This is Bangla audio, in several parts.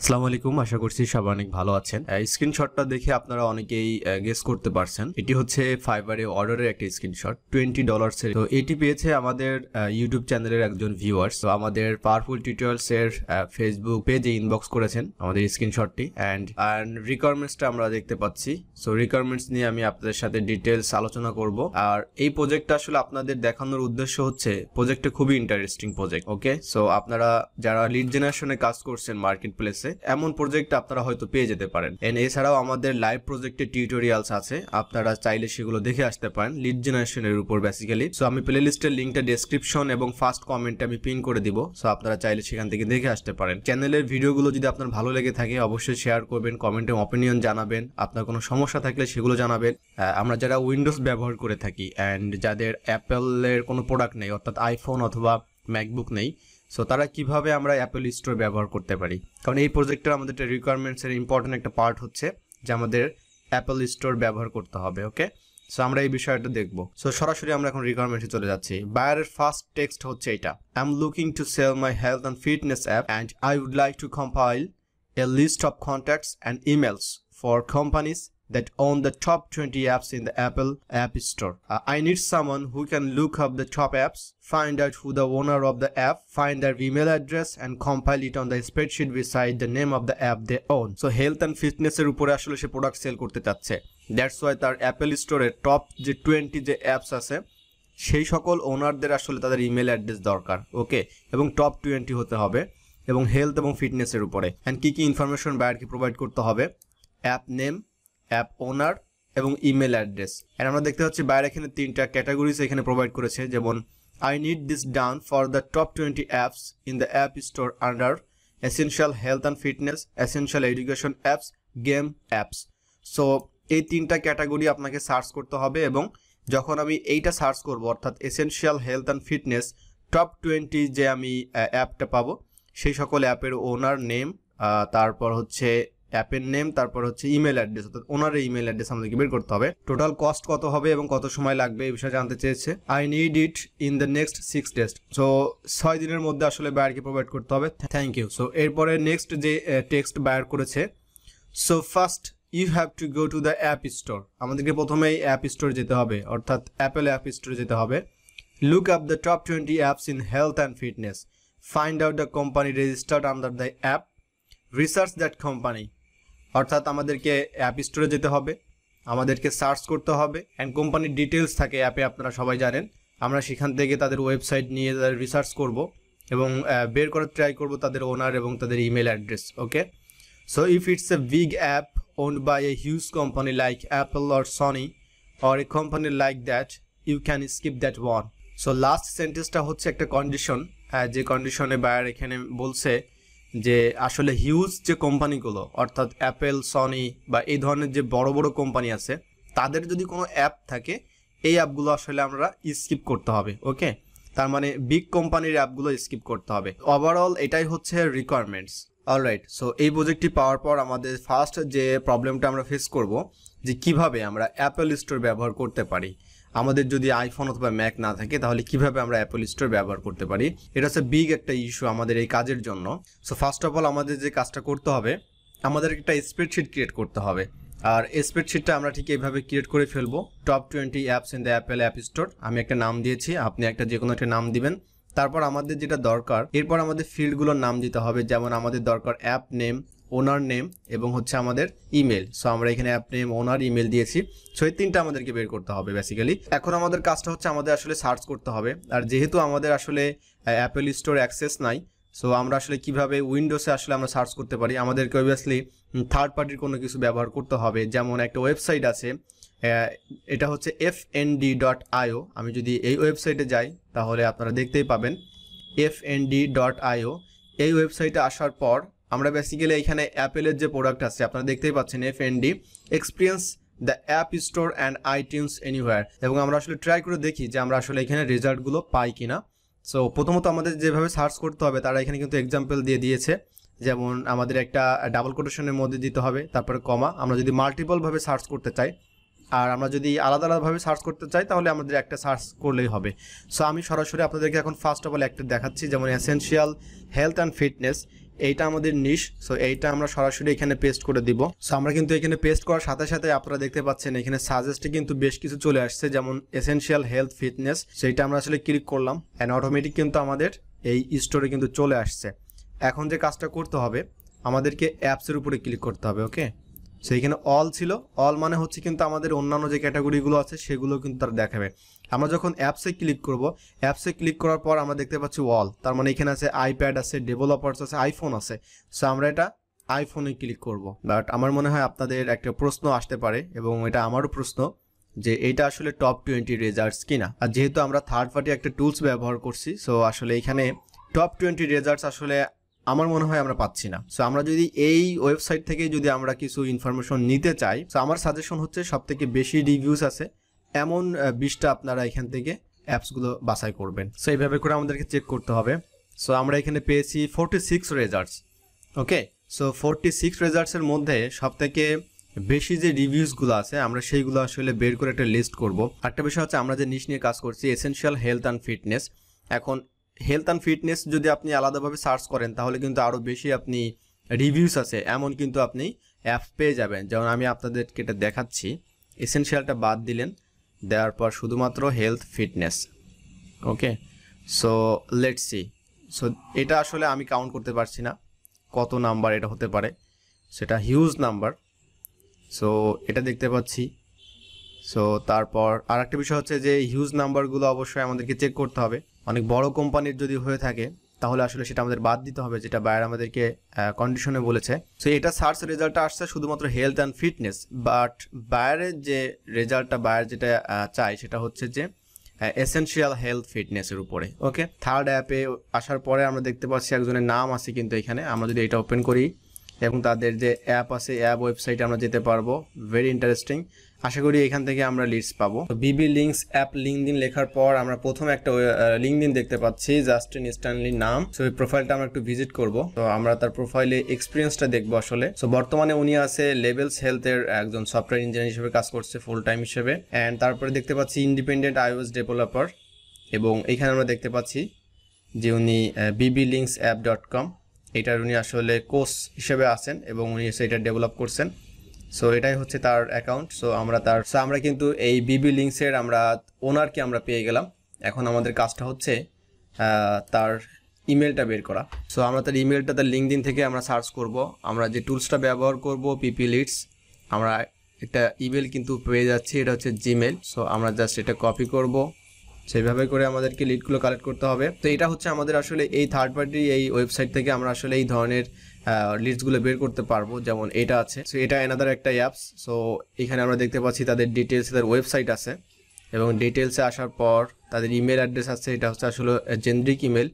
আসসালামু আলাইকুম আশা করছি সবাই অনেক ভালো আছেন স্ক্রিনশটটা দেখে আপনারা অনেকেই গেস করতে পারছেন এটি হচ্ছে ফাইবারে অর্ডারের একটা স্ক্রিনশট টোয়েন্টি ডলার্সের তো এটি পেয়েছে আমাদের ইউটিউব চ্যানেলের একজন ভিউয়ার্স তো আমাদের পাওয়ারফুল টিউটোরিয়ালস এর ফেসবুক পেজে ইনবক্স করেছেন আমাদের স্ক্রিনশটটি অ্যান্ড অ্যান্ড রিকোয়ারমেন্টসটা আমরা দেখতে পাচ্ছি সো রিকোয়ারমেন্টস নিয়ে আমি আপনাদের সাথে ডিটেলস আলোচনা করব আর এই প্রজেক্টটা আসলে আপনাদের দেখানোর উদ্দেশ্য হচ্ছে প্রজেক্টটা খুবই ইন্টারেস্টিং প্রজেক্ট ওকে সো আপনারা যারা লিড জেনারেশনে কাজ করছেন মার্কেট প্লেসে আছে এমন প্রজেক্ট আপনারা হয়তো পেয়ে যেতে পারেন এন্ড এছাড়াও আমাদের লাইভ প্রজেক্টের টিউটোরিয়ালস আছে আপনারা চাইলে সেগুলো দেখে আসতে পারেন লিড জেনারেশনের উপর বেসিক্যালি সো আমি প্লে লিস্টের লিঙ্কটা ডেসক্রিপশন এবং ফার্স্ট কমেন্টে আমি পিন করে দিব সো আপনারা চাইলে সেখান থেকে দেখে আসতে পারেন চ্যানেলের ভিডিওগুলো যদি আপনার ভালো লেগে থাকে অবশ্যই শেয়ার করবেন কমেন্টে অপিনিয়ন জানাবেন আপনার কোনো সমস্যা থাকলে সেগুলো জানাবেন আমরা যারা উইন্ডোজ ব্যবহার করে থাকি অ্যান্ড যাদের অ্যাপেলের কোনো প্রোডাক্ট নেই অর্থাৎ আইফোন অথবা ম্যাকবুক নেই সো তারা কিভাবে আমরা অ্যাপেল স্টোর ব্যবহার করতে পারি কারণ এই প্রজেক্টের আমাদের একটা রিকোয়ারমেন্টসের ইম্পর্টেন্ট একটা পার্ট হচ্ছে যে আমাদের অ্যাপেল স্টোর ব্যবহার করতে হবে ওকে সো আমরা এই বিষয়টা দেখবো সো সরাসরি আমরা এখন রিকোয়ারমেন্টে চলে যাচ্ছি বায়ারের ফার্স্ট টেক্সট হচ্ছে এটা I am looking to sell my health and fitness app and I would like to compile a list of contacts and emails for companies that own the top 20 apps in the Apple App Store. Uh, I need someone who can look up the top apps, find out who the owner of the app, find their email address and compile it on the spreadsheet beside the name of the app they own. So health and fitness এর উপরে আসলে সে প্রোডাক্ট সেল করতে চাচ্ছে দ্যাটস ওয়াই তার অ্যাপেল স্টোরে টপ যে টোয়েন্টি যে অ্যাপস আছে সেই সকল ওনারদের আসলে তাদের ইমেল অ্যাড্রেস দরকার ওকে এবং টপ টোয়েন্টি হতে হবে এবং হেলথ এবং ফিটনেসের উপরে অ্যান্ড কী কী ইনফরমেশন বায়ারকে প্রোভাইড করতে হবে অ্যাপ নেম অ্যাপ ওনার এবং ইমেল অ্যাড্রেস এন্ড আমরা দেখতে পাচ্ছি বাইরে এখানে তিনটা ক্যাটাগরিজ এখানে প্রোভাইড করেছে যেমন I need this done for the top twenty apps in the app store under essential health and fitness essential education apps game apps so এই তিনটা ক্যাটাগরি আপনাকে সার্চ করতে হবে এবং যখন আমি এইটা সার্চ করব অর্থাৎ essential health and fitness top twenty যে আমি অ্যাপটা পাবো সেই সকল অ্যাপের ওনার নেম তারপর হচ্ছে অ্যাপের নেম তারপর হচ্ছে ইমেল অ্যাড্রেস অর্থাৎ ওনারের ইমেল অ্যাড্রেস আমাদেরকে বের করতে হবে টোটাল কস্ট কত হবে এবং কত সময় লাগবে এই বিষয়ে জানতে চেয়েছে I need it in the next six days so ছয় দিনের মধ্যে আসলে বায়ারকে প্রোভাইড করতে হবে থ্যাংক ইউ সো এরপরে নেক্সট যে টেক্সট বায়ার করেছে so first you have to go to the app store আমাদেরকে প্রথমেই অ্যাপ স্টোর যেতে হবে অর্থাৎ অ্যাপেল অ্যাপ স্টোরে যেতে হবে look up the top twenty apps in health and fitness find out the company registered under the app research that company অর্থাৎ আমাদেরকে অ্যাপ স্টোরে যেতে হবে আমাদেরকে সার্চ করতে হবে অ্যান্ড কোম্পানির ডিটেলস থাকে অ্যাপে আপনারা সবাই জানেন আমরা সেখান থেকে তাদের ওয়েবসাইট নিয়ে তাদের রিসার্চ করব এবং বের করার ট্রাই করব তাদের ওনার এবং তাদের email address okay so if it's a big app own by a huge company like Apple or Sony or a company like that you can skip that one so last সেন্টেন্সটা হচ্ছে একটা কন্ডিশন যে কন্ডিশনে বায়ার এখানে বলছে যে আসলে হিউজ যে কোম্পানিগুলো অর্থাৎ অ্যাপেল সনি বা এই ধরনের যে বড় বড় কোম্পানি আছে তাদের যদি কোনো অ্যাপ থাকে এই অ্যাপগুলো আসলে আমরা স্কিপ করতে হবে ওকে তার মানে বিগ কোম্পানির অ্যাপগুলো স্কিপ করতে হবে ওভারঅল এটাই হচ্ছে রিকোয়ারমেন্টস অলরাইট সো এই প্রজেক্টটি পাওয়ার পর আমাদের ফার্স্ট যে প্রবলেমটা আমরা ফেস করব যে কিভাবে আমরা অ্যাপেল স্টোর ব্যবহার করতে পারি আমাদের যদি আইফোন অথবা ম্যাক না থাকে তাহলে কিভাবে আমরা অ্যাপল স্টোর ব্যবহার করতে পারি এটা হচ্ছে বিগ একটা ইস্যু আমাদের এই কাজের জন্য সো ফার্স্ট অফ অল আমাদের যে কাজটা করতে হবে আমাদের একটা স্প্রেডশিট ক্রিয়েট করতে হবে আর স্প্রেডশিটটা আমরা ঠিক এইভাবে ক্রিয়েট করে ফেলবো top twenty apps in the Apple app store আমি একটা নাম দিয়েছি আপনি একটা যে কোনো একটা নাম দিবেন তারপর আমাদের যেটা দরকার এরপর আমাদের ফিল্ডগুলোর নাম দিতে হবে যেমন আমাদের দরকার অ্যাপ নেম ওনার নেম এবং হচ্ছে আমাদের ইমেল সো আমরা এখানে অ্যাপ নেম ওনার ইমেল দিয়েছি সো এই তিনটা আমাদেরকে বের করতে হবে বেসিক্যালি এখন আমাদের কাজটা হচ্ছে আমাদের আসলে সার্চ করতে হবে আর যেহেতু আমাদের আসলে অ্যাপেল স্টোর অ্যাক্সেস নাই সো আমরা আসলে কিভাবে উইন্ডোসে আসলে আমরা সার্চ করতে পারি আমাদেরকে অবভিয়াসলি থার্ড পার্টির কোনো কিছু ব্যবহার করতে হবে যেমন একটা ওয়েবসাইট আছে এটা হচ্ছে F N D dot IO আমি যদি এই ওয়েবসাইটে যাই তাহলে আপনারা দেখতেই পাবেন F N D dot IO এই ওয়েবসাইটে আসার পর আমরা বেসিক্যালি এখানে অ্যাপেলের যে প্রোডাক্ট আছে আপনারা দেখতেই পাচ্ছেন F N D experience the app store and iTunes anywhere এবং আমরা আসলে ট্রাই করে দেখি যে আমরা আসলে এখানে রেজাল্টগুলো পাই কি না সো প্রথমত আমাদের যেভাবে সার্চ করতে হবে তারা এখানে কিন্তু এক্সাম্পল দিয়ে দিয়েছে যেমন আমাদের একটা ডাবল কোটেশনের মধ্যে দিতে হবে তারপরে কমা আমরা যদি মাল্টিপলভাবে সার্চ করতে চাই আর আমরা যদি আলাদা আলাদাভাবে সার্চ করতে চাই তাহলে আমাদের একটা সার্চ করলেই হবে সো আমি সরাসরি আপনাদেরকে এখন ফার্স্ট অফ অল একটা দেখাচ্ছি যেমন অ্যাসেনশিয়াল হেলথ অ্যান্ড ফিটনেস এইটা আমাদের নিশ সো এইটা আমরা সরাসরি এখানে পেস্ট করে দিব সো আমরা কিন্তু এখানে পেস্ট করার সাথে সাথে আপনারা দেখতে পাচ্ছেন এখানে সাজেস্টে কিন্তু বেশ কিছু চলে আসছে যেমন এসেনশিয়াল হেলথ ফিটনেস সেইটা আমরা আসলে ক্লিক করলাম অ্যান্ড অটোমেটিক কিন্তু আমাদের এই স্টোরে কিন্তু চলে আসছে এখন যে কাজটা করতে হবে আমাদেরকে অ্যাপসের উপরে ক্লিক করতে হবে ওকে সেইখানে অল ছিল অল মানে হচ্ছে কিন্তু আমাদের অন্যান্য যে ক্যাটাগরিগুলো আছে সেগুলো কিন্তু তারা দেখাবে আমরা যখন অ্যাপসে ক্লিক করব অ্যাপসে ক্লিক করার পর আমরা দেখতে পাচ্ছি অল তার মানে এখানে আছে আইপ্যাড আছে ডেভেলপার্স আছে আইফোন আছে সো আমরা এটা আইফোনে ক্লিক করব বাট আমার মনে হয় আপনাদের একটা প্রশ্ন আসতে পারে এবং এটা আমারও প্রশ্ন যে এটা আসলে টপ টোয়েন্টি রেজাল্টস কিনা আর যেহেতু আমরা থার্ড পার্টি একটা টুলস ব্যবহার করছি সো আসলে এখানে টপ টোয়েন্টি রেজাল্টস আসলে আমার মনে হয় আমরা পাচ্ছি না সো আমরা যদি এই ওয়েবসাইট থেকে যদি আমরা কিছু ইনফরমেশন নিতে চাই সো আমার সাজেশন হচ্ছে সব থেকে বেশি রিভিউস আছে এমন বিশটা আপনারা এখান থেকে অ্যাপসগুলো বাছাই করবেন সো এইভাবে করে আমাদেরকে চেক করতে হবে সো আমরা এখানে পেয়েছি forty six results okay so forty six রেজাল্টসের মধ্যে সবথেকে বেশি যে রিভিউসগুলো আছে আমরা সেইগুলো আসলে বের করে একটা লিস্ট করব একটা বিষয় হচ্ছে আমরা যে নিশ নিয়ে কাজ করছি এসেনশিয়াল হেলথ অ্যান্ড ফিটনেস এখন হেলথ অ্যান্ড ফিটনেস যদি আপনি আলাদাভাবে সার্চ করেন তাহলে কিন্তু আরও বেশি আপনি রিভিউস আছে এমন কিন্তু আপনি অ্যাপ পেয়ে যাবেন যেমন আমি আপনাদেরকে এটা দেখাচ্ছি এসেনশিয়ালটা বাদ দিলেন দেওয়ার পর শুধুমাত্র health fitness okay so let see so এটা আসলে আমি কাউন্ট করতে পারছি না কত নাম্বার এটা হতে পারে সেটা হিউজ নাম্বার সো এটা দেখতে পাচ্ছি সো তারপর আর একটা বিষয় হচ্ছে যে হিউজ নাম্বারগুলো অবশ্যই আমাদেরকে চেক করতে হবে অনেক বড় কোম্পানির যদি হয়ে থাকে তাহলে আসলে সেটা আমাদের বাদ দিতে হবে যেটা বায়ার আমাদেরকে কন্ডিশনে বলেছে সো এটা সার্চ রেজাল্টটা আসছে শুধুমাত্র হেলথ অ্যান্ড ফিটনেস বাট বায়ারের যে রেজাল্টটা বায়ার যেটা চাই সেটা হচ্ছে যে এসেনশিয়াল হেলথ ফিটনেসের উপরে ওকে থার্ড অ্যাপে আসার পরে আমরা দেখতে পাচ্ছি একজনের নাম আছে কিন্তু এখানে আমরা যদি এটা ওপেন করি এবং তাদের যে অ্যাপ আছে অ্যাপ ওয়েবসাইটে আমরা যেতে পারবো ভেরি ইন্টারেস্টিং আশা করি এখান থেকে আমরা লিডস পাবো বিবি লিঙ্কস অ্যাপ দিন লেখার পর আমরা প্রথম একটা লিঙ্ক দিন দেখতে পাচ্ছি জাস্টিন স্ট্যানলির নাম সো এই প্রোফাইলটা আমরা একটু ভিজিট করব তো আমরা তার প্রোফাইলে এক্সপিরিয়েন্সটা দেখবো আসলে সো বর্তমানে উনি আছে লেভেলস হেলথের একজন সফটওয়্যার ইঞ্জিনিয়ার হিসেবে কাজ করছে ফুল টাইম হিসেবে অ্যান্ড তারপরে দেখতে পাচ্ছি ইন্ডিপেন্ডেন্ট আইওএস ডেভেলপার এবং এখানে আমরা দেখতে পাচ্ছি যে উনি বিবি লিঙ্কস অ্যাপ ডট কম এটার উনি আসলে কোচ হিসেবে আছেন এবং উনি এটা ডেভেলপ করছেন সো এটাই হচ্ছে তার অ্যাকাউন্ট সো আমরা তার সো আমরা কিন্তু এই বিবি লিঙ্কসের আমরা ওনারকে আমরা পেয়ে গেলাম এখন আমাদের কাজটা হচ্ছে তার ইমেলটা বের করা সো আমরা তার ইমেলটা তার লিঙ্কদিন থেকে আমরা সার্চ করব আমরা যে টুলসটা ব্যবহার করব পিপি লিডস আমরা একটা ইমেল কিন্তু পেয়ে যাচ্ছি এটা হচ্ছে জিমেল সো আমরা জাস্ট এটা কপি করব সেইভাবে করে আমাদেরকে লিডগুলো কালেক্ট করতে হবে তো এটা হচ্ছে আমাদের আসলে এই থার্ড পার্টি এই ওয়েবসাইট থেকে আমরা আসলে এই ধরনের লিডসগুলো বের করতে পারবো যেমন এটা আছে সো এটা এনাদার একটা অ্যাপস সো এখানে আমরা দেখতে পাচ্ছি তাদের ডিটেলস তাদের ওয়েবসাইট আছে এবং ডিটেলসে আসার পর তাদের ইমেল অ্যাড্রেস আছে এটা হচ্ছে আসলে জেনরিক ইমেল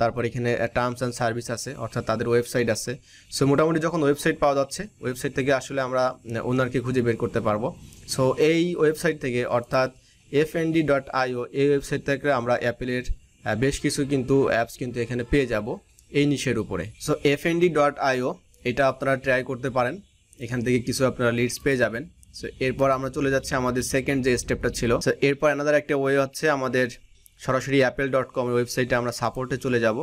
তারপর এখানে টার্মস অ্যান্ড সার্ভিস আছে অর্থাৎ তাদের ওয়েবসাইট আছে সো মোটামুটি যখন ওয়েবসাইট পাওয়া যাচ্ছে ওয়েবসাইট থেকে আসলে আমরা ওনারকে খুঁজে বের করতে পারবো সো এই ওয়েবসাইট থেকে অর্থাৎ এফ ডি ডট আইও এই ওয়েবসাইট থেকে আমরা অ্যাপেলের বেশ কিছু কিন্তু অ্যাপস কিন্তু এখানে পেয়ে যাব এই নিশের উপরে so F D dot IO এটা আপনারা ট্রাই করতে পারেন এখান থেকে কিছু আপনারা লিডস পেয়ে যাবেন সো এরপর আমরা চলে যাচ্ছি আমাদের সেকেন্ড যে স্টেপটা ছিল সো এরপর এনাদার একটা ওয়ে হচ্ছে আমাদের সরাসরি অ্যাপেল ডট কম ওয়েবসাইটে আমরা সাপোর্টে চলে যাব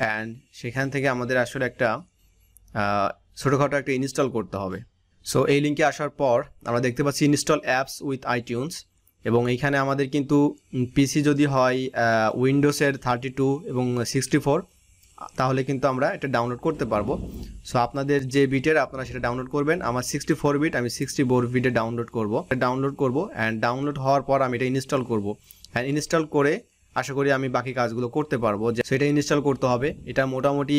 অ্যান্ড সেখান থেকে আমাদের আসলে একটা ছোটোখাটো একটা ইনস্টল করতে হবে সো এই লিঙ্কে আসার পর আমরা দেখতে পাচ্ছি ইনস্টল অ্যাপস উইথ আইটিউন্স এবং এইখানে আমাদের কিন্তু পিসি যদি হয় উইন্ডোজের থার্টি টু এবং সিক্সটি ফোর তাহলে কিন্তু আমরা এটা ডাউনলোড করতে পারবো সো আপনাদের যে বিটের আপনারা সেটা ডাউনলোড করবেন আমার সিক্সটি ফোর বিট আমি সিক্সটি ফোর বিটে ডাউনলোড করবো ডাউনলোড করবো অ্যান্ড ডাউনলোড হওয়ার পর আমি এটা ইনস্টল করবো অ্যান্ড ইনস্টল করে আশা করি আমি বাকি কাজগুলো করতে পারবো যে সেটা ইনস্টল করতে হবে এটা মোটামুটি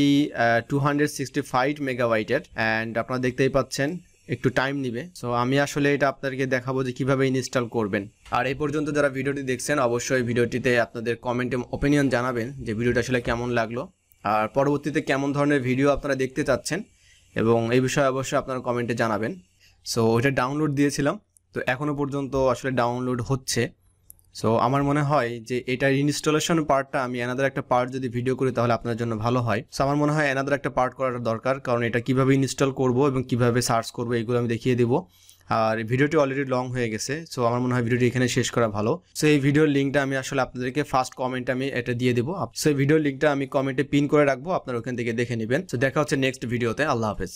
টু হান্ড্রেড সিক্সটি ফাইভ মেগাবাইটের অ্যান্ড আপনারা দেখতেই পাচ্ছেন একটু টাইম নিবে সো আমি আসলে এটা আপনাদেরকে দেখাবো যে কীভাবে ইনস্টল করবেন আর এই পর্যন্ত যারা ভিডিওটি দেখছেন অবশ্যই ভিডিওটিতে আপনাদের কমেন্ট ওপিনিয়ন জানাবেন যে ভিডিওটা আসলে কেমন লাগলো আর পরবর্তীতে কেমন ধরনের ভিডিও আপনারা দেখতে চাচ্ছেন এবং এই বিষয়ে অবশ্যই আপনারা কমেন্টে জানাবেন সো এটা ডাউনলোড দিয়েছিলাম তো এখনও পর্যন্ত আসলে ডাউনলোড হচ্ছে সো আমার মনে হয় যে এটার ইনস্টলেশন পার্টটা আমি এনাদের একটা পার্ট যদি ভিডিও করি তাহলে আপনার জন্য ভালো হয় সো আমার মনে হয় এনাদের একটা পার্ট করাটা দরকার কারণ এটা কিভাবে ইনস্টল করব এবং কিভাবে সার্চ করব এগুলো আমি দেখিয়ে দেবো আর ভিডিওটি অলরেডি লং হয়ে গেছে সো আমার মনে হয় ভিডিওটি এখানে শেষ করা ভালো সো এই ভিডিওর লিঙ্কটা আমি আসলে আপনাদেরকে ফার্স্ট কমেন্ট আমি এটা দিয়ে দেবো সো এই ভিডিওর লিঙ্কটা আমি কমেন্টে পিন করে রাখবো আপনারা ওখান থেকে দেখে নেবেন সো দেখা হচ্ছে নেক্সট ভিডিওতে আল্লাহ হাফেজ